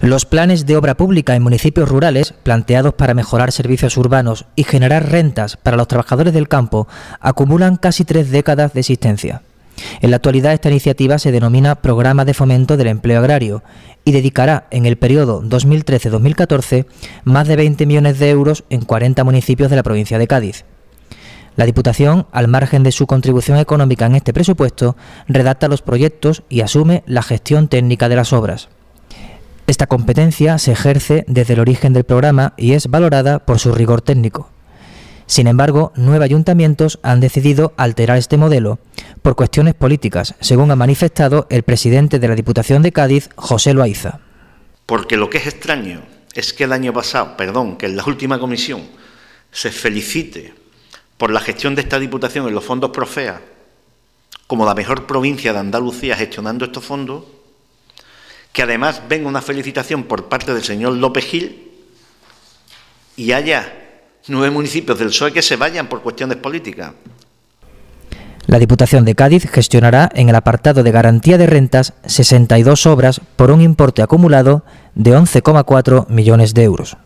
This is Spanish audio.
Los planes de obra pública en municipios rurales, planteados para mejorar servicios urbanos y generar rentas para los trabajadores del campo, acumulan casi tres décadas de existencia. En la actualidad esta iniciativa se denomina Programa de Fomento del Empleo Agrario y dedicará en el periodo 2013-2014 más de 20 millones de euros en 40 municipios de la provincia de Cádiz. La Diputación, al margen de su contribución económica en este presupuesto, redacta los proyectos y asume la gestión técnica de las obras. Esta competencia se ejerce desde el origen del programa y es valorada por su rigor técnico. Sin embargo, nueve ayuntamientos han decidido alterar este modelo por cuestiones políticas, según ha manifestado el presidente de la Diputación de Cádiz, José Loaiza. Porque lo que es extraño es que el año pasado, perdón, que en la última comisión se felicite por la gestión de esta Diputación en los fondos Profea como la mejor provincia de Andalucía gestionando estos fondos que además venga una felicitación por parte del señor López Gil y haya nueve municipios del PSOE que se vayan por cuestiones políticas. La Diputación de Cádiz gestionará en el apartado de garantía de rentas 62 obras por un importe acumulado de 11,4 millones de euros.